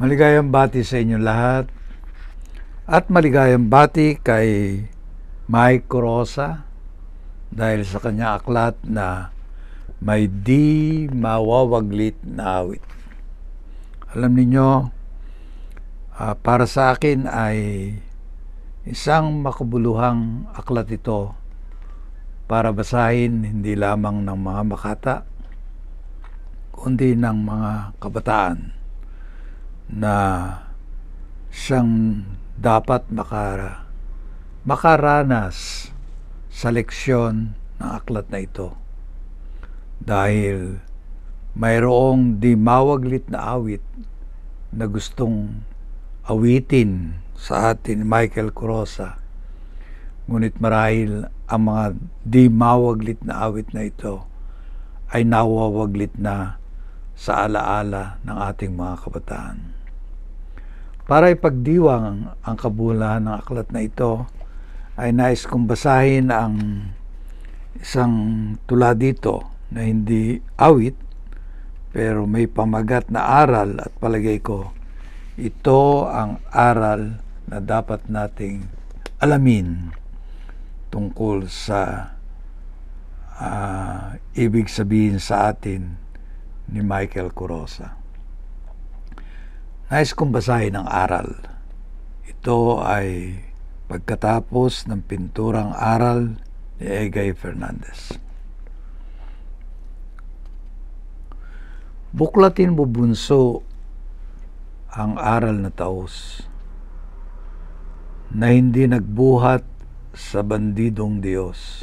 Maligayang bati sa inyo lahat. At maligayang bati kay Mike Corosa dahil sa kanya aklat na may di mawawaglit na awit. Alam niyo uh, ah, para sa akin ay isang makabuluhang aklat ito para basahin hindi lamang ng mga makata kundi ng mga kabataan na siyang dapat makara, makaranas sa leksyon ng aklat na ito. Dahil mayroong di mawaglit na awit na gustong awitin sa atin Michael Corosa. Ngunit marahil ang mga di mawaglit na awit na ito ay nawawaglit na sa alaala ng ating mga kabataan. Para ipagdiwang ang kabulahan ng aklat na ito, ay nais kong basahin ang isang tula dito na hindi awit, pero may pamagat na aral at palagay ko, ito ang aral na dapat nating alamin tungkol sa uh, ibig sabihin sa atin ni Michael Curosa. Nais kong basahin ang aral. Ito ay pagkatapos ng pinturang aral ni Egay Fernandez. Buklatin bubunso ang aral na taos na hindi nagbuhat sa bandidong Diyos.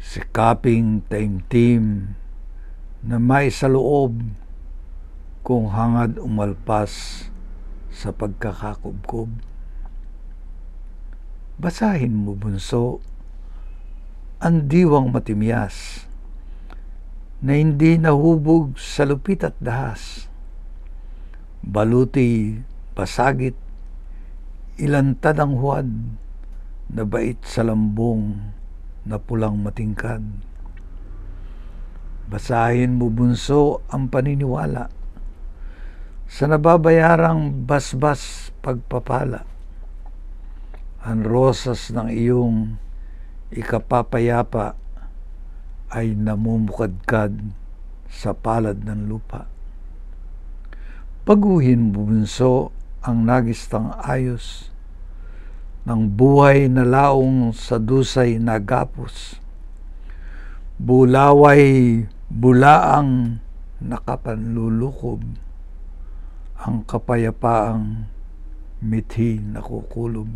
Sikaping taimtim na may sa loob kung hangad umalpas sa pagkakakubkob. Basahin mo bunso ang diwang matimyas na hindi nahubog sa lupit at dahas. Baluti, basagit, ilantad ang huwad na bait sa lambong na pulang matingkad. Basahin mo bunso ang paniniwala sa nababayarang basbas pagpapala. Ang rosas ng iyong ikapapayapa ay namumukadkad sa palad ng lupa. Paguhin bubunso ang nagistang ayos ng buhay na laong sa dusay nagapos. Bulaway bulaang nakapanlulukob ang kapayapaang mithi na kukulob.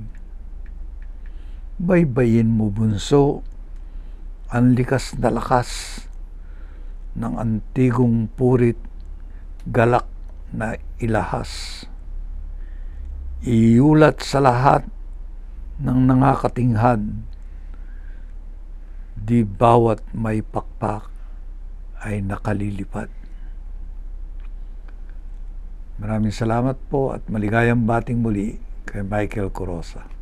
Baybayin mo bunso ang likas na lakas ng antigong purit galak na ilahas. Iulat sa lahat ng nangakatinghad di bawat may pakpak ay nakalilipad. Maraming salamat po at maligayang bating muli kay Michael Corosa.